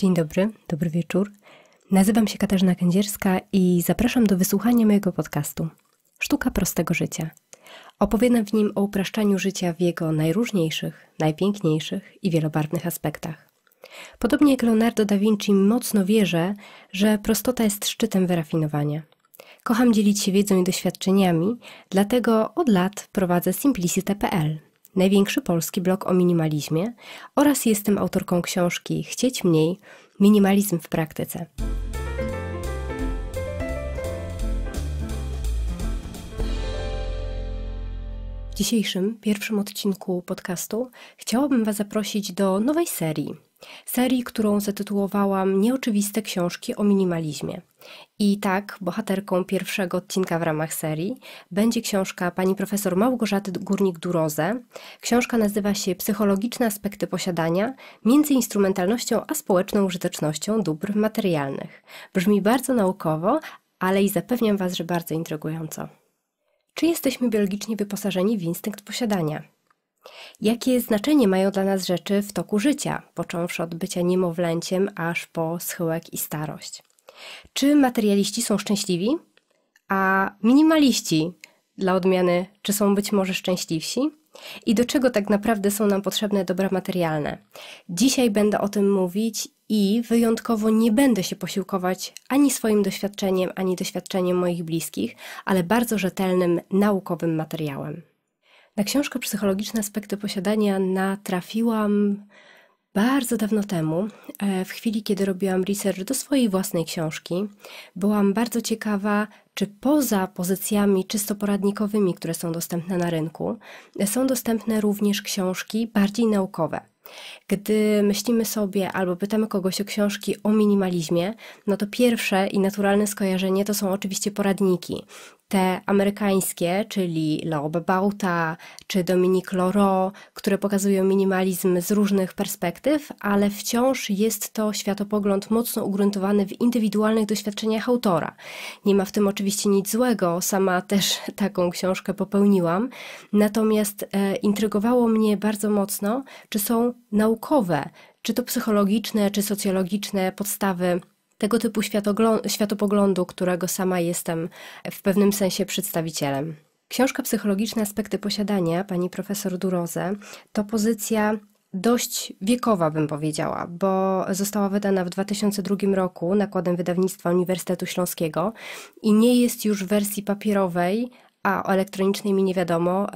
Dzień dobry, dobry wieczór. Nazywam się Katarzyna Kędzierska i zapraszam do wysłuchania mojego podcastu Sztuka prostego życia. Opowiadam w nim o upraszczaniu życia w jego najróżniejszych, najpiękniejszych i wielobarwnych aspektach. Podobnie jak Leonardo da Vinci mocno wierzę, że prostota jest szczytem wyrafinowania. Kocham dzielić się wiedzą i doświadczeniami, dlatego od lat prowadzę simplicity.pl, największy polski blog o minimalizmie oraz jestem autorką książki Chcieć mniej minimalizm w praktyce. W dzisiejszym pierwszym odcinku podcastu chciałabym Was zaprosić do nowej serii serii, którą zatytułowałam Nieoczywiste książki o minimalizmie. I tak, bohaterką pierwszego odcinka w ramach serii będzie książka pani profesor Małgorzaty Górnik-Duroze. Książka nazywa się Psychologiczne aspekty posiadania między instrumentalnością a społeczną użytecznością dóbr materialnych. Brzmi bardzo naukowo, ale i zapewniam Was, że bardzo intrygująco. Czy jesteśmy biologicznie wyposażeni w instynkt posiadania? Jakie znaczenie mają dla nas rzeczy w toku życia, począwszy od bycia niemowlęciem aż po schyłek i starość? Czy materialiści są szczęśliwi? A minimaliści, dla odmiany, czy są być może szczęśliwsi? I do czego tak naprawdę są nam potrzebne dobra materialne? Dzisiaj będę o tym mówić i wyjątkowo nie będę się posiłkować ani swoim doświadczeniem, ani doświadczeniem moich bliskich, ale bardzo rzetelnym, naukowym materiałem. Na książkę Psychologiczne aspekty posiadania natrafiłam bardzo dawno temu, e, w chwili kiedy robiłam research do swojej własnej książki. Byłam bardzo ciekawa, czy poza pozycjami czysto poradnikowymi, które są dostępne na rynku, są dostępne również książki bardziej naukowe. Gdy myślimy sobie albo pytamy kogoś o książki o minimalizmie, no to pierwsze i naturalne skojarzenie to są oczywiście poradniki. Te amerykańskie, czyli Laobe Bauta czy Dominique Loro, które pokazują minimalizm z różnych perspektyw, ale wciąż jest to światopogląd mocno ugruntowany w indywidualnych doświadczeniach autora. Nie ma w tym oczywiście oczywiście nic złego, sama też taką książkę popełniłam. Natomiast e, intrygowało mnie bardzo mocno, czy są naukowe, czy to psychologiczne, czy socjologiczne podstawy tego typu światopoglądu, którego sama jestem w pewnym sensie przedstawicielem. Książka Psychologiczne aspekty posiadania pani profesor Duroze to pozycja dość wiekowa, bym powiedziała, bo została wydana w 2002 roku nakładem wydawnictwa Uniwersytetu Śląskiego i nie jest już w wersji papierowej, a o elektronicznej mi nie wiadomo,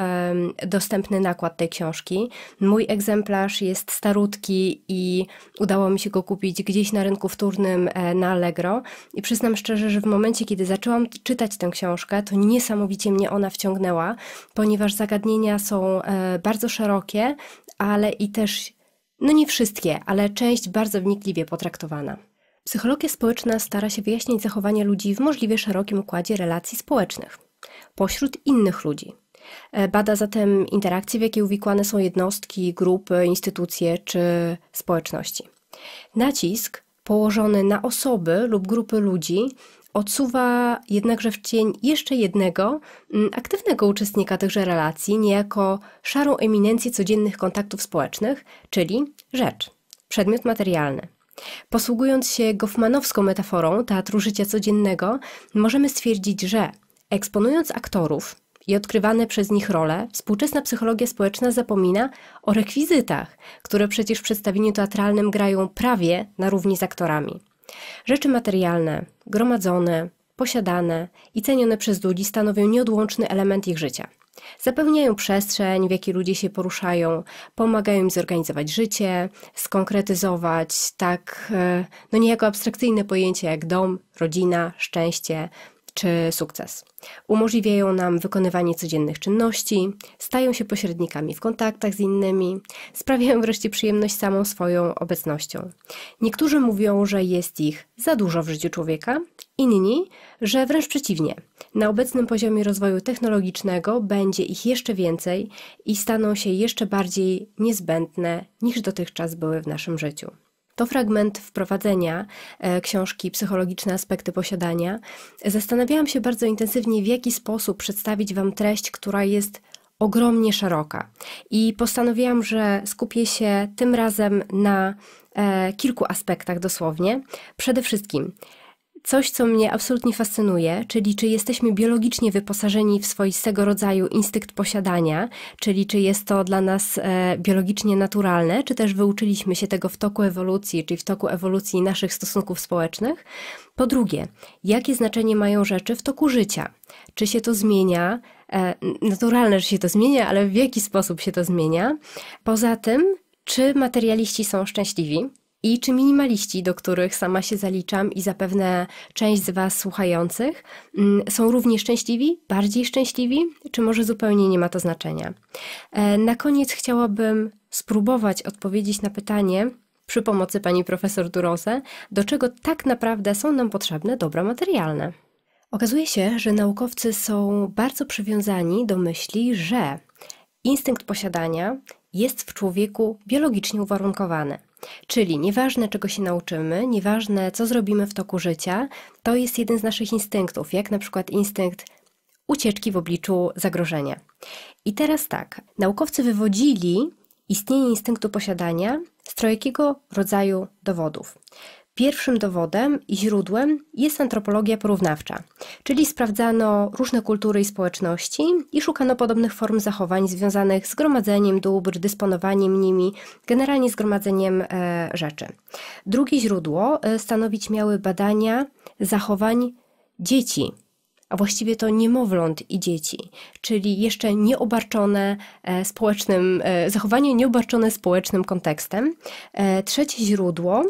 dostępny nakład tej książki. Mój egzemplarz jest starutki i udało mi się go kupić gdzieś na rynku wtórnym e, na Allegro. I przyznam szczerze, że w momencie, kiedy zaczęłam czytać tę książkę, to niesamowicie mnie ona wciągnęła, ponieważ zagadnienia są e, bardzo szerokie, ale i też, no nie wszystkie, ale część bardzo wnikliwie potraktowana. Psychologia społeczna stara się wyjaśnić zachowanie ludzi w możliwie szerokim układzie relacji społecznych pośród innych ludzi. E, bada zatem interakcje, w jakie uwikłane są jednostki, grupy, instytucje czy społeczności. Nacisk położony na osoby lub grupy ludzi odsuwa jednakże w cień jeszcze jednego mm, aktywnego uczestnika tychże relacji, niejako szarą eminencję codziennych kontaktów społecznych, czyli rzecz, przedmiot materialny. Posługując się Goffmanowską metaforą teatru życia codziennego, możemy stwierdzić, że Eksponując aktorów i odkrywane przez nich role, współczesna psychologia społeczna zapomina o rekwizytach, które przecież w przedstawieniu teatralnym grają prawie na równi z aktorami. Rzeczy materialne, gromadzone, posiadane i cenione przez ludzi stanowią nieodłączny element ich życia. Zapełniają przestrzeń, w jakiej ludzie się poruszają, pomagają im zorganizować życie, skonkretyzować tak e, no niejako abstrakcyjne pojęcia jak dom, rodzina, szczęście, czy sukces. Umożliwiają nam wykonywanie codziennych czynności, stają się pośrednikami w kontaktach z innymi, sprawiają wreszcie przyjemność samą swoją obecnością. Niektórzy mówią, że jest ich za dużo w życiu człowieka, inni, że wręcz przeciwnie. Na obecnym poziomie rozwoju technologicznego będzie ich jeszcze więcej i staną się jeszcze bardziej niezbędne niż dotychczas były w naszym życiu. To fragment wprowadzenia e, książki Psychologiczne aspekty posiadania. Zastanawiałam się bardzo intensywnie, w jaki sposób przedstawić Wam treść, która jest ogromnie szeroka. I postanowiłam, że skupię się tym razem na e, kilku aspektach dosłownie. Przede wszystkim coś, co mnie absolutnie fascynuje, czyli czy jesteśmy biologicznie wyposażeni w swoistego rodzaju instynkt posiadania, czyli czy jest to dla nas e, biologicznie naturalne, czy też wyuczyliśmy się tego w toku ewolucji, czyli w toku ewolucji naszych stosunków społecznych. Po drugie, jakie znaczenie mają rzeczy w toku życia? Czy się to zmienia? E, naturalne, że się to zmienia, ale w jaki sposób się to zmienia? Poza tym, czy materialiści są szczęśliwi? i czy minimaliści, do których sama się zaliczam i zapewne część z Was słuchających, mm, są równie szczęśliwi, bardziej szczęśliwi, czy może zupełnie nie ma to znaczenia? E, na koniec chciałabym spróbować odpowiedzieć na pytanie, przy pomocy pani profesor Durose, do czego tak naprawdę są nam potrzebne dobra materialne. Okazuje się, że naukowcy są bardzo przywiązani do myśli, że instynkt posiadania jest w człowieku biologicznie uwarunkowany. Czyli nieważne, czego się nauczymy, nieważne, co zrobimy w toku życia, to jest jeden z naszych instynktów, jak na przykład instynkt ucieczki w obliczu zagrożenia. I teraz tak, naukowcy wywodzili istnienie instynktu posiadania z trojakiego rodzaju dowodów. Pierwszym dowodem i źródłem jest antropologia porównawcza, czyli sprawdzano różne kultury i społeczności i szukano podobnych form zachowań związanych z gromadzeniem dóbr, dysponowaniem nimi, generalnie zgromadzeniem e, rzeczy. Drugie źródło e, stanowić miały badania zachowań dzieci a właściwie to niemowląt i dzieci, czyli jeszcze nieobarczone e, społecznym, zachowanie nieobarczone społecznym kontekstem. Trzecie źródło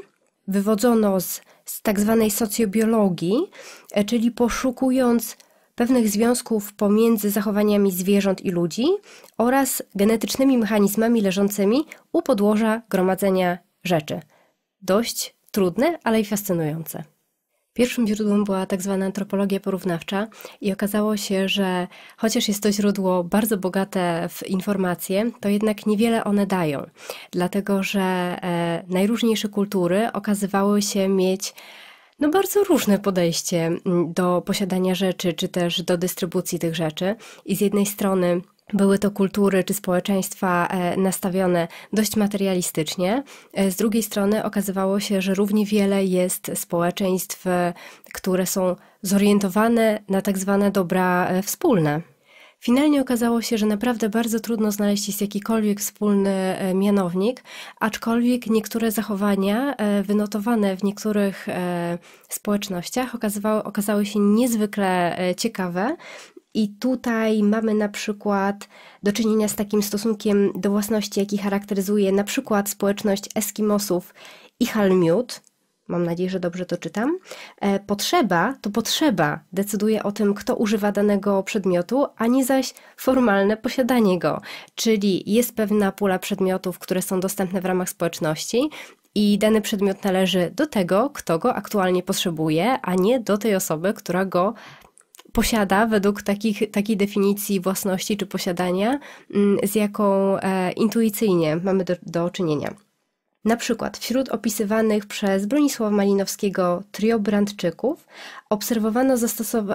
wywodzono z, z tak zwanej socjobiologii, e, czyli poszukując pewnych związków pomiędzy zachowaniami zwierząt i ludzi oraz genetycznymi mechanizmami leżącymi u podłoża gromadzenia rzeczy. Dość trudne, ale i fascynujące. Pierwszym źródłem była tak zwana antropologia porównawcza i okazało się, że chociaż jest to źródło bardzo bogate w informacje, to jednak niewiele one dają, dlatego że e, najróżniejsze kultury okazywały się mieć no bardzo różne podejście mm, do posiadania rzeczy, czy też do dystrybucji tych rzeczy. I z jednej strony były to kultury czy społeczeństwa e, nastawione dość materialistycznie. E, z drugiej strony okazywało się, że równie wiele jest społeczeństw, e, które są zorientowane na tak zwane dobra wspólne. Finalnie okazało się, że naprawdę bardzo trudno znaleźć jest jakikolwiek wspólny mianownik, aczkolwiek niektóre zachowania wynotowane w niektórych społecznościach okazały, okazały się niezwykle ciekawe i tutaj mamy na przykład do czynienia z takim stosunkiem do własności, jaki charakteryzuje na przykład społeczność Eskimosów i Halmiut, mam nadzieję, że dobrze to czytam. E, potrzeba to potrzeba decyduje o tym, kto używa danego przedmiotu, a nie zaś formalne posiadanie go. Czyli jest pewna pula przedmiotów, które są dostępne w ramach społeczności. I dany przedmiot należy do tego, kto go aktualnie potrzebuje, a nie do tej osoby, która go posiada według takich, takiej definicji własności czy posiadania, mm, z jaką e, intuicyjnie mamy do, do czynienia. Na przykład wśród opisywanych przez Bronisława Malinowskiego triobrandczyków obserwowano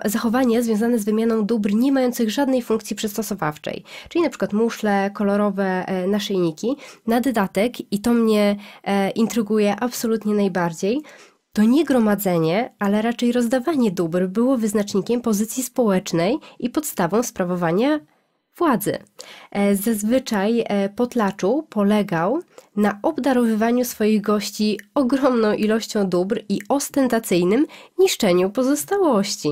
zachowanie związane z wymianą dóbr nie mających żadnej funkcji przystosowawczej, czyli na przykład muszle, kolorowe e, naszyjniki. Na dodatek, i to mnie e, intryguje absolutnie najbardziej, to nie gromadzenie, ale raczej rozdawanie dóbr było wyznacznikiem pozycji społecznej i podstawą sprawowania władzy. E, zazwyczaj e, potlaczu polegał na obdarowywaniu swoich gości ogromną ilością dóbr i ostentacyjnym niszczeniu pozostałości.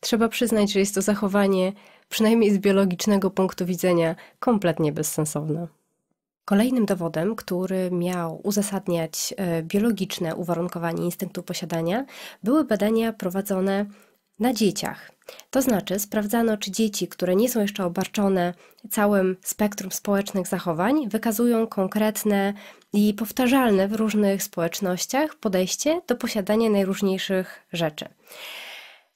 Trzeba przyznać, że jest to zachowanie, przynajmniej z biologicznego punktu widzenia, kompletnie bezsensowne. Kolejnym dowodem, który miał uzasadniać e, biologiczne uwarunkowanie instynktu posiadania, były badania prowadzone na dzieciach. To znaczy sprawdzano, czy dzieci, które nie są jeszcze obarczone całym spektrum społecznych zachowań, wykazują konkretne i powtarzalne w różnych społecznościach podejście do posiadania najróżniejszych rzeczy.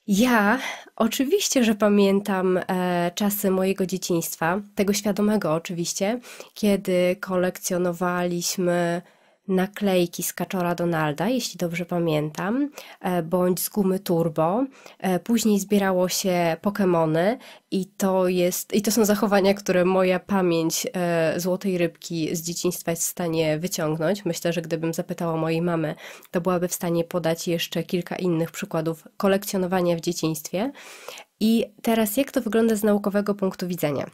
Ja oczywiście, że pamiętam e, czasy mojego dzieciństwa, tego świadomego oczywiście, kiedy kolekcjonowaliśmy naklejki z kaczora Donalda, jeśli dobrze pamiętam, e, bądź z gumy turbo. E, później zbierało się Pokémony i to jest i to są zachowania, które moja pamięć e, złotej rybki z dzieciństwa jest w stanie wyciągnąć. Myślę, że gdybym zapytała mojej mamy, to byłaby w stanie podać jeszcze kilka innych przykładów kolekcjonowania w dzieciństwie. I teraz jak to wygląda z naukowego punktu widzenia?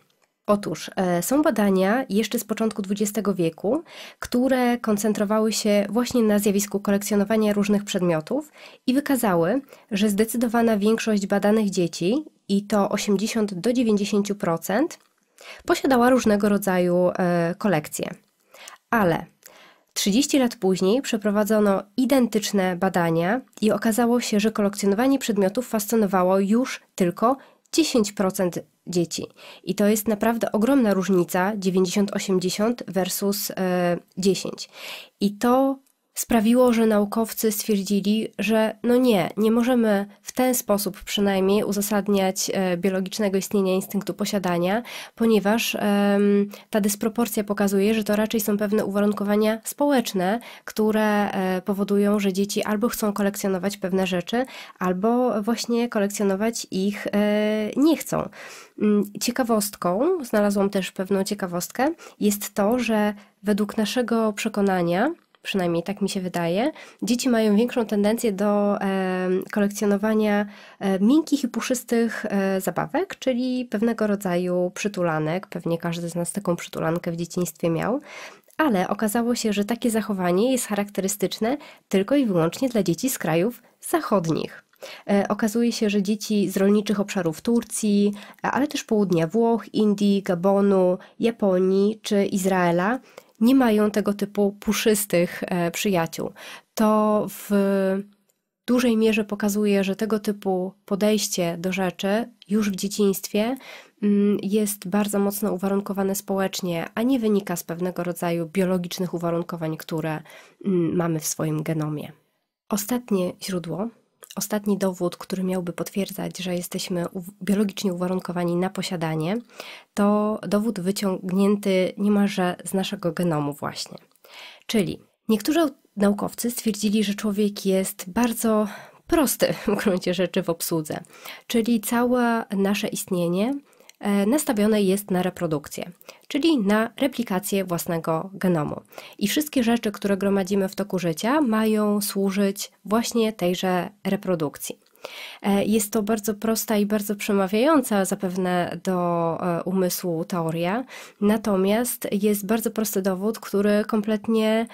Otóż e, są badania jeszcze z początku XX wieku, które koncentrowały się właśnie na zjawisku kolekcjonowania różnych przedmiotów i wykazały, że zdecydowana większość badanych dzieci, i to 80 do 90%, posiadała różnego rodzaju e, kolekcje. Ale 30 lat później przeprowadzono identyczne badania i okazało się, że kolekcjonowanie przedmiotów fascynowało już tylko 10% dzieci. I to jest naprawdę ogromna różnica 90-80 versus 10. E, I to sprawiło, że naukowcy stwierdzili, że no nie, nie możemy w ten sposób przynajmniej uzasadniać e, biologicznego istnienia instynktu posiadania, ponieważ ta dysproporcja pokazuje, że to raczej są pewne uwarunkowania społeczne, które e, powodują, że dzieci albo chcą kolekcjonować pewne rzeczy, albo właśnie kolekcjonować ich e, nie chcą. Mm, ciekawostką, znalazłam też pewną ciekawostkę, jest to, że według naszego przekonania, przynajmniej tak mi się wydaje, dzieci mają większą tendencję do e, kolekcjonowania e, miękkich i puszystych e, zabawek, czyli pewnego rodzaju przytulanek. Pewnie każdy z nas taką przytulankę w dzieciństwie miał. Ale okazało się, że takie zachowanie jest charakterystyczne tylko i wyłącznie dla dzieci z krajów zachodnich. Okazuje się, że dzieci z rolniczych obszarów Turcji, ale też południa Włoch, Indii, Gabonu, Japonii czy Izraela nie mają tego typu puszystych e, przyjaciół. To w dużej mierze pokazuje, że tego typu podejście do rzeczy już w dzieciństwie mm, jest bardzo mocno uwarunkowane społecznie, a nie wynika z pewnego rodzaju biologicznych uwarunkowań, które mm, mamy w swoim genomie. Ostatnie źródło ostatni dowód, który miałby potwierdzać, że jesteśmy biologicznie uwarunkowani na posiadanie, to dowód wyciągnięty niemalże z naszego genomu, właśnie. Czyli niektórzy naukowcy stwierdzili, że człowiek jest bardzo prosty w gruncie rzeczy w obsłudze, czyli całe nasze istnienie E, nastawione jest na reprodukcję, czyli na replikację własnego genomu. I wszystkie rzeczy, które gromadzimy w toku życia, mają służyć właśnie tejże reprodukcji. E, jest to bardzo prosta i bardzo przemawiająca zapewne do e, umysłu teoria, natomiast jest bardzo prosty dowód, który kompletnie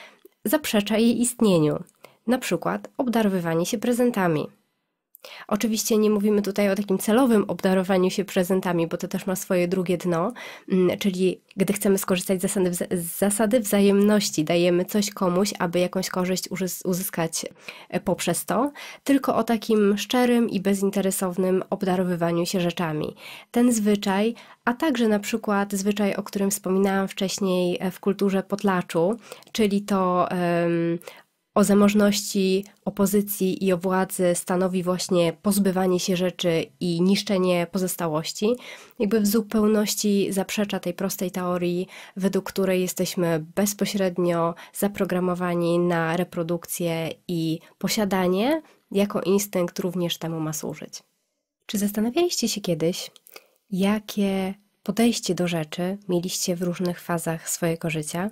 zaprzecza jej istnieniu. Na przykład obdarowywanie się prezentami. Oczywiście nie mówimy tutaj o takim celowym obdarowaniu się prezentami, bo to też ma swoje drugie dno, mm, czyli gdy chcemy skorzystać z zasady, z zasady wzajemności, dajemy coś komuś, aby jakąś korzyść uzyskać e, poprzez to, tylko o takim szczerym i bezinteresownym obdarowywaniu się rzeczami. Ten zwyczaj, a także na przykład zwyczaj, o którym wspominałam wcześniej e, w kulturze potlaczu, czyli to um, o zamożności opozycji i o władzy stanowi właśnie pozbywanie się rzeczy i niszczenie pozostałości, jakby w zupełności zaprzecza tej prostej teorii, według której jesteśmy bezpośrednio zaprogramowani na reprodukcję i posiadanie jako instynkt również temu ma służyć. Czy zastanawialiście się kiedyś, jakie podejście do rzeczy mieliście w różnych fazach swojego życia?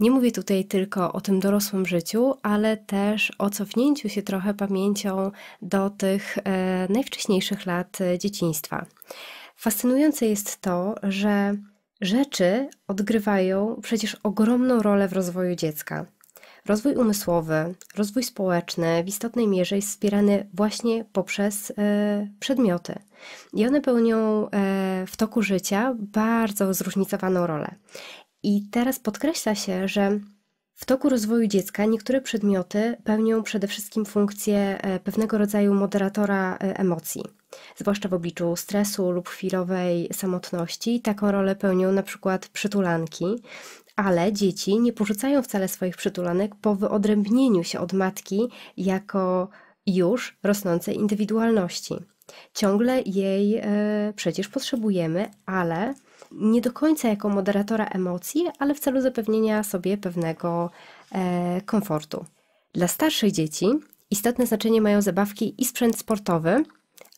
Nie mówię tutaj tylko o tym dorosłym życiu, ale też o cofnięciu się trochę pamięcią do tych e, najwcześniejszych lat e, dzieciństwa. Fascynujące jest to, że rzeczy odgrywają przecież ogromną rolę w rozwoju dziecka. Rozwój umysłowy, rozwój społeczny w istotnej mierze jest wspierany właśnie poprzez e, przedmioty. I one pełnią w toku życia bardzo zróżnicowaną rolę. I teraz podkreśla się, że w toku rozwoju dziecka niektóre przedmioty pełnią przede wszystkim funkcję e, pewnego rodzaju moderatora e, emocji, zwłaszcza w obliczu stresu lub chwilowej samotności. Taką rolę pełnią na przykład przytulanki, ale dzieci nie porzucają wcale swoich przytulanek po wyodrębnieniu się od matki jako już rosnącej indywidualności. Ciągle jej e, przecież potrzebujemy, ale nie do końca jako moderatora emocji, ale w celu zapewnienia sobie pewnego e, komfortu. Dla starszych dzieci istotne znaczenie mają zabawki i sprzęt sportowy,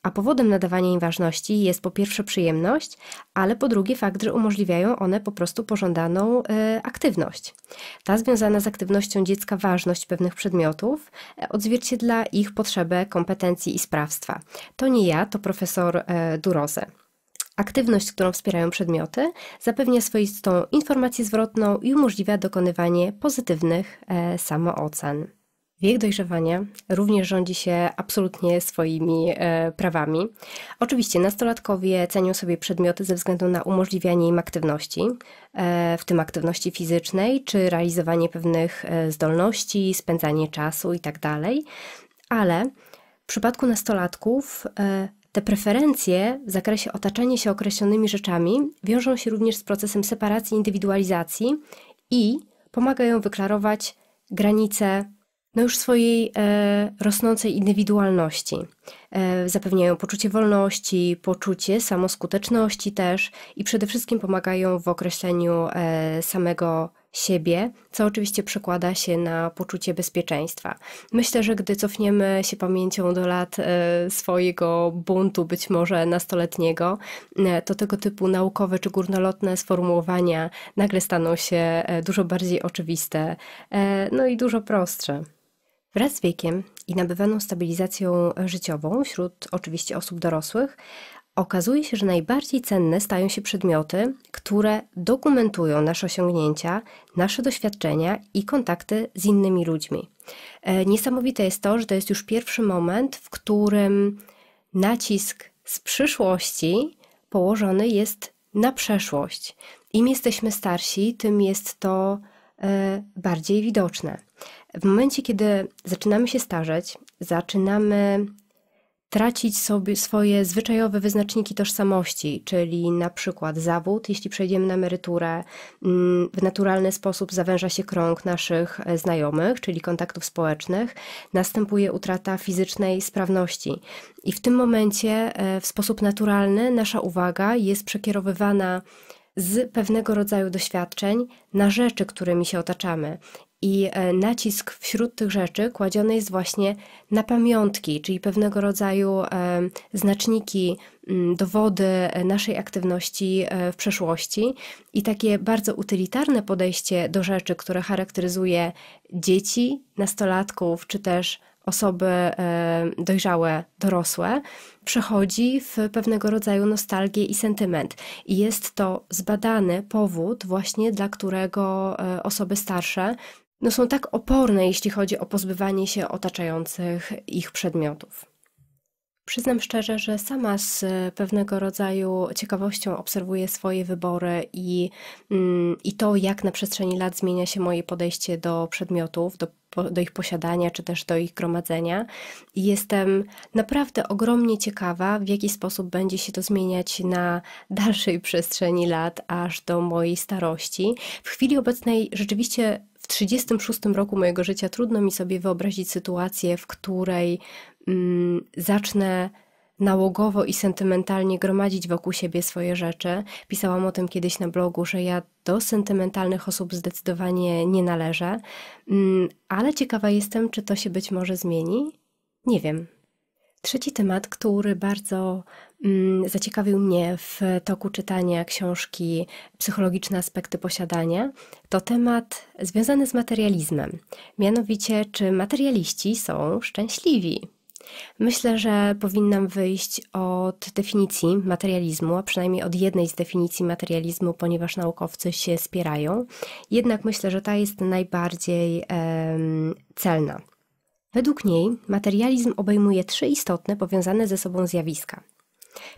a powodem nadawania im ważności jest po pierwsze przyjemność, ale po drugie fakt, że umożliwiają one po prostu pożądaną e, aktywność. Ta związana z aktywnością dziecka ważność pewnych przedmiotów e, odzwierciedla ich potrzebę kompetencji i sprawstwa. To nie ja, to profesor e, Duroze. Aktywność, którą wspierają przedmioty, zapewnia swoistą informację zwrotną i umożliwia dokonywanie pozytywnych e, samoocen. Wiek dojrzewania również rządzi się absolutnie swoimi e, prawami. Oczywiście nastolatkowie cenią sobie przedmioty ze względu na umożliwianie im aktywności, e, w tym aktywności fizycznej, czy realizowanie pewnych e, zdolności, spędzanie czasu itd. Tak Ale w przypadku nastolatków e, te preferencje w zakresie otaczania się określonymi rzeczami wiążą się również z procesem separacji, indywidualizacji i pomagają wyklarować granice no już swojej e, rosnącej indywidualności. E, zapewniają poczucie wolności, poczucie samoskuteczności też i przede wszystkim pomagają w określeniu e, samego siebie, co oczywiście przekłada się na poczucie bezpieczeństwa. Myślę, że gdy cofniemy się pamięcią do lat e, swojego buntu, być może nastoletniego, e, to tego typu naukowe czy górnolotne sformułowania nagle staną się e, dużo bardziej oczywiste, no i dużo prostsze. Wraz z wiekiem i nabywaną stabilizacją życiową wśród oczywiście osób dorosłych, Okazuje się, że najbardziej cenne stają się przedmioty, które dokumentują nasze osiągnięcia, nasze doświadczenia i kontakty z innymi ludźmi. E, niesamowite jest to, że to jest już pierwszy moment, w którym nacisk z przyszłości położony jest na przeszłość. Im jesteśmy starsi, tym jest to e, bardziej widoczne. W momencie, kiedy zaczynamy się starzeć, zaczynamy tracić sobie swoje zwyczajowe wyznaczniki tożsamości, czyli na przykład zawód, jeśli przejdziemy na emeryturę, mm, w naturalny sposób zawęża się krąg naszych e, znajomych, czyli kontaktów społecznych, następuje utrata fizycznej sprawności. I w tym momencie e, w sposób naturalny nasza uwaga jest przekierowywana z pewnego rodzaju doświadczeń na rzeczy, którymi się otaczamy. I e, nacisk wśród tych rzeczy kładziony jest właśnie na pamiątki, czyli pewnego rodzaju e, znaczniki, mm, dowody e, naszej aktywności w przeszłości. I takie bardzo utylitarne podejście do rzeczy, które charakteryzuje dzieci, nastolatków czy też osoby dojrzałe, dorosłe, przechodzi w pewnego rodzaju nostalgię i sentyment. I jest to zbadany powód, właśnie dla którego osoby starsze no są tak oporne, jeśli chodzi o pozbywanie się otaczających ich przedmiotów. Przyznam szczerze, że sama z pewnego rodzaju ciekawością obserwuję swoje wybory i, mm, i to, jak na przestrzeni lat zmienia się moje podejście do przedmiotów, do, do ich posiadania czy też do ich gromadzenia. I jestem naprawdę ogromnie ciekawa, w jaki sposób będzie się to zmieniać na dalszej przestrzeni lat, aż do mojej starości. W chwili obecnej rzeczywiście w 36 roku mojego życia trudno mi sobie wyobrazić sytuację, w której mm, zacznę nałogowo i sentymentalnie gromadzić wokół siebie swoje rzeczy. Pisałam o tym kiedyś na blogu, że ja do sentymentalnych osób zdecydowanie nie należę, mm, ale ciekawa jestem, czy to się być może zmieni. Nie wiem. Trzeci temat, który bardzo mm, zaciekawił mnie w toku czytania książki Psychologiczne aspekty posiadania, to temat związany z materializmem. Mianowicie, czy materialiści są szczęśliwi? Myślę, że powinnam wyjść od definicji materializmu, a przynajmniej od jednej z definicji materializmu, ponieważ naukowcy się spierają. Jednak myślę, że ta jest najbardziej celna. Według niej materializm obejmuje trzy istotne, powiązane ze sobą zjawiska.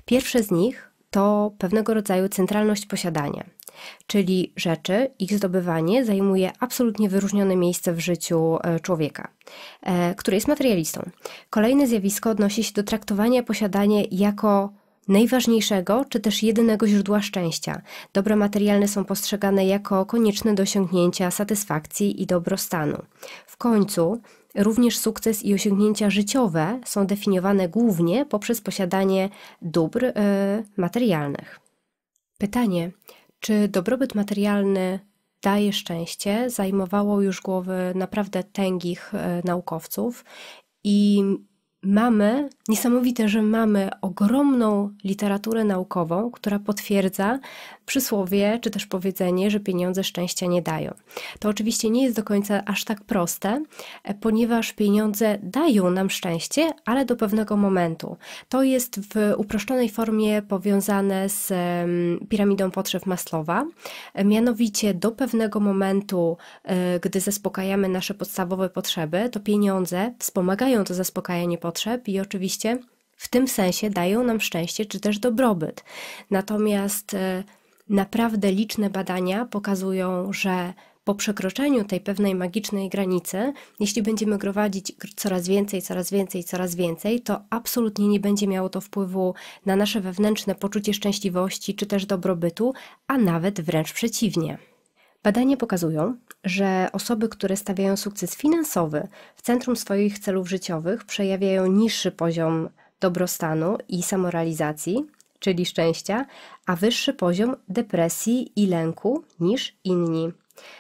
Pierwsze z nich to pewnego rodzaju centralność posiadania, czyli rzeczy, ich zdobywanie zajmuje absolutnie wyróżnione miejsce w życiu e, człowieka, e, który jest materialistą. Kolejne zjawisko odnosi się do traktowania posiadania jako najważniejszego czy też jedynego źródła szczęścia. Dobra materialne są postrzegane jako konieczne do osiągnięcia satysfakcji i dobrostanu. W końcu Również sukces i osiągnięcia życiowe są definiowane głównie poprzez posiadanie dóbr y, materialnych. Pytanie, czy dobrobyt materialny daje szczęście, zajmowało już głowy naprawdę tęgich y, naukowców i mamy, niesamowite, że mamy ogromną literaturę naukową, która potwierdza przysłowie czy też powiedzenie, że pieniądze szczęścia nie dają. To oczywiście nie jest do końca aż tak proste, e, ponieważ pieniądze dają nam szczęście, ale do pewnego momentu. To jest w uproszczonej formie powiązane z piramidą potrzeb Maslowa. E, mianowicie do pewnego momentu, e, gdy zaspokajamy nasze podstawowe potrzeby, to pieniądze wspomagają to zaspokajanie potrzeb potrzeb i oczywiście w tym sensie dają nam szczęście czy też dobrobyt. Natomiast e, naprawdę liczne badania pokazują, że po przekroczeniu tej pewnej magicznej granicy, jeśli będziemy gromadzić coraz więcej, coraz więcej, coraz więcej, to absolutnie nie będzie miało to wpływu na nasze wewnętrzne poczucie szczęśliwości czy też dobrobytu, a nawet wręcz przeciwnie. Badania pokazują, że osoby, które stawiają sukces finansowy w centrum swoich celów życiowych, przejawiają niższy poziom dobrostanu i samorealizacji, czyli szczęścia, a wyższy poziom depresji i lęku niż inni.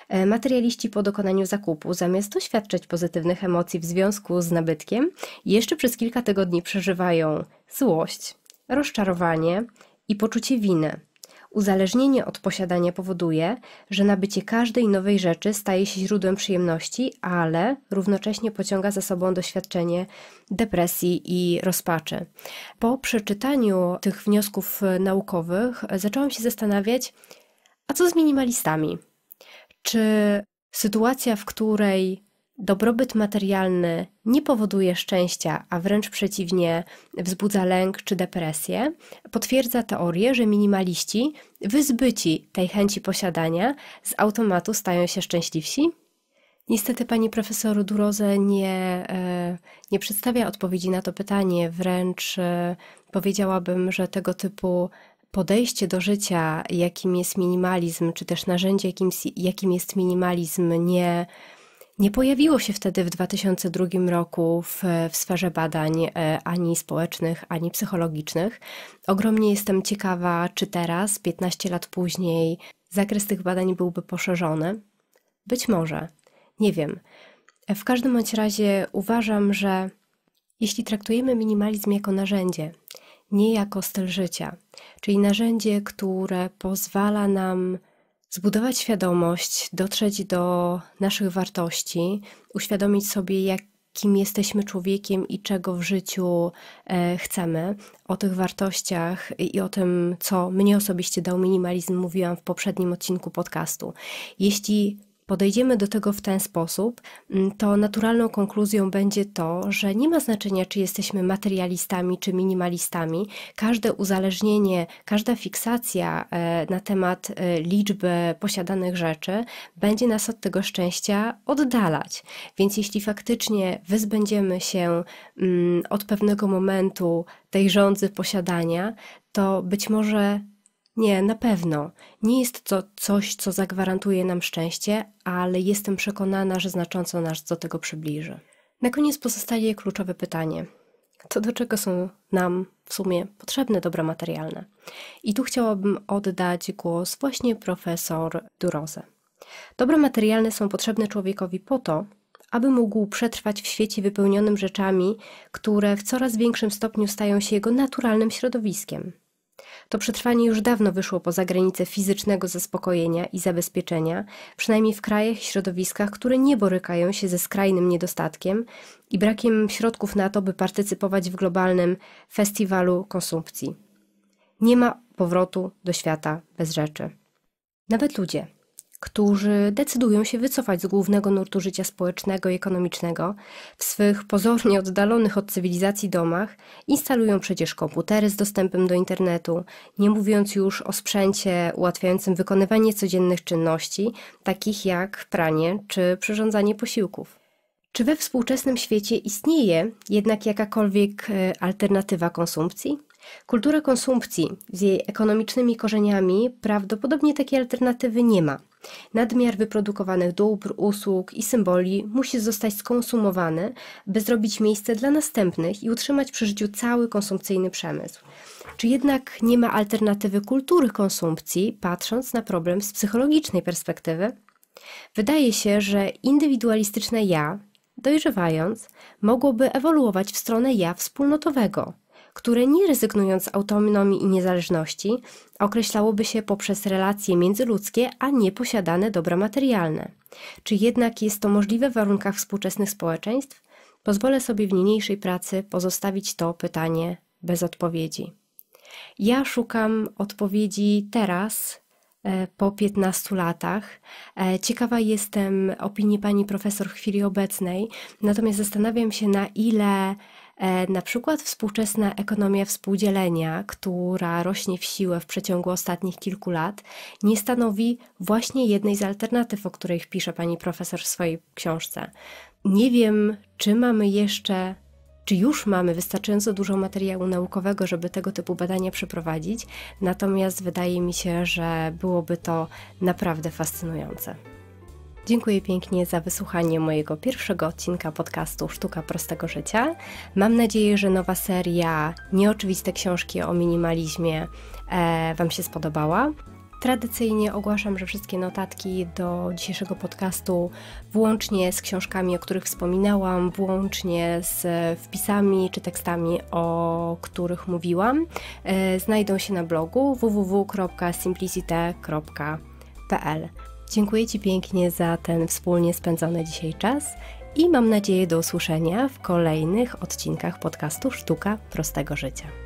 E, materialiści po dokonaniu zakupu, zamiast doświadczać pozytywnych emocji w związku z nabytkiem, jeszcze przez kilka tygodni przeżywają złość, rozczarowanie i poczucie winy. Uzależnienie od posiadania powoduje, że nabycie każdej nowej rzeczy staje się źródłem przyjemności, ale równocześnie pociąga za sobą doświadczenie depresji i rozpaczy. Po przeczytaniu tych wniosków naukowych zaczęłam się zastanawiać, a co z minimalistami? Czy sytuacja, w której dobrobyt materialny nie powoduje szczęścia, a wręcz przeciwnie, wzbudza lęk czy depresję, potwierdza teorię, że minimaliści, wyzbyci tej chęci posiadania, z automatu stają się szczęśliwsi? Niestety pani profesor Duroze nie, e, nie przedstawia odpowiedzi na to pytanie, wręcz e, powiedziałabym, że tego typu podejście do życia, jakim jest minimalizm, czy też narzędzie, jakim, jakim jest minimalizm, nie nie pojawiło się wtedy w 2002 roku w, w sferze badań e, ani społecznych, ani psychologicznych. Ogromnie jestem ciekawa, czy teraz, 15 lat później, zakres tych badań byłby poszerzony. Być może, nie wiem. W każdym bądź razie uważam, że jeśli traktujemy minimalizm jako narzędzie, nie jako styl życia, czyli narzędzie, które pozwala nam zbudować świadomość, dotrzeć do naszych wartości, uświadomić sobie, jak kim jesteśmy człowiekiem i czego w życiu e, chcemy. O tych wartościach i o tym, co mnie osobiście dał minimalizm, mówiłam w poprzednim odcinku podcastu. Jeśli podejdziemy do tego w ten sposób, mm, to naturalną konkluzją będzie to, że nie ma znaczenia, czy jesteśmy materialistami czy minimalistami. Każde uzależnienie, każda fiksacja e, na temat e, liczby posiadanych rzeczy będzie nas od tego szczęścia oddalać. Więc jeśli faktycznie wyzbędziemy się mm, od pewnego momentu tej rządzy posiadania, to być może nie, na pewno. Nie jest to coś, co zagwarantuje nam szczęście, ale jestem przekonana, że znacząco nas do tego przybliży. Na koniec pozostaje kluczowe pytanie. To do czego są nam w sumie potrzebne dobra materialne? I tu chciałabym oddać głos właśnie profesor Duroze. Dobra materialne są potrzebne człowiekowi po to, aby mógł przetrwać w świecie wypełnionym rzeczami, które w coraz większym stopniu stają się jego naturalnym środowiskiem. To przetrwanie już dawno wyszło poza granice fizycznego zaspokojenia i zabezpieczenia, przynajmniej w krajach i środowiskach, które nie borykają się ze skrajnym niedostatkiem i brakiem środków na to, by partycypować w globalnym festiwalu konsumpcji. Nie ma powrotu do świata bez rzeczy. Nawet ludzie, którzy decydują się wycofać z głównego nurtu życia społecznego i ekonomicznego, w swych pozornie oddalonych od cywilizacji domach instalują przecież komputery z dostępem do internetu, nie mówiąc już o sprzęcie ułatwiającym wykonywanie codziennych czynności, takich jak pranie czy przyrządzanie posiłków. Czy we współczesnym świecie istnieje jednak jakakolwiek e, alternatywa konsumpcji? Kultura konsumpcji z jej ekonomicznymi korzeniami prawdopodobnie takiej alternatywy nie ma. Nadmiar wyprodukowanych dóbr, usług i symboli musi zostać skonsumowany, by zrobić miejsce dla następnych i utrzymać przy życiu cały konsumpcyjny przemysł. Czy jednak nie ma alternatywy kultury konsumpcji, patrząc na problem z psychologicznej perspektywy? Wydaje się, że indywidualistyczne ja, dojrzewając, mogłoby ewoluować w stronę ja wspólnotowego – które nie rezygnując z autonomii i niezależności, określałoby się poprzez relacje międzyludzkie, a nie posiadane dobra materialne. Czy jednak jest to możliwe w warunkach współczesnych społeczeństw? Pozwolę sobie w niniejszej pracy pozostawić to pytanie bez odpowiedzi. Ja szukam odpowiedzi teraz, e, po 15 latach. E, ciekawa jestem opinii pani profesor w chwili obecnej, natomiast zastanawiam się, na ile E, na przykład współczesna ekonomia współdzielenia, która rośnie w siłę w przeciągu ostatnich kilku lat, nie stanowi właśnie jednej z alternatyw, o której pisze pani profesor w swojej książce. Nie wiem, czy mamy jeszcze czy już mamy wystarczająco dużo materiału naukowego, żeby tego typu badania przeprowadzić, natomiast wydaje mi się, że byłoby to naprawdę fascynujące. Dziękuję pięknie za wysłuchanie mojego pierwszego odcinka podcastu Sztuka Prostego Życia. Mam nadzieję, że nowa seria Nieoczywiste książki o minimalizmie e, Wam się spodobała. Tradycyjnie ogłaszam, że wszystkie notatki do dzisiejszego podcastu, włącznie z książkami, o których wspominałam, włącznie z wpisami czy tekstami, o których mówiłam, e, znajdą się na blogu www.simplicite.pl. Dziękuję Ci pięknie za ten wspólnie spędzony dzisiaj czas i mam nadzieję do usłyszenia w kolejnych odcinkach podcastu Sztuka Prostego Życia.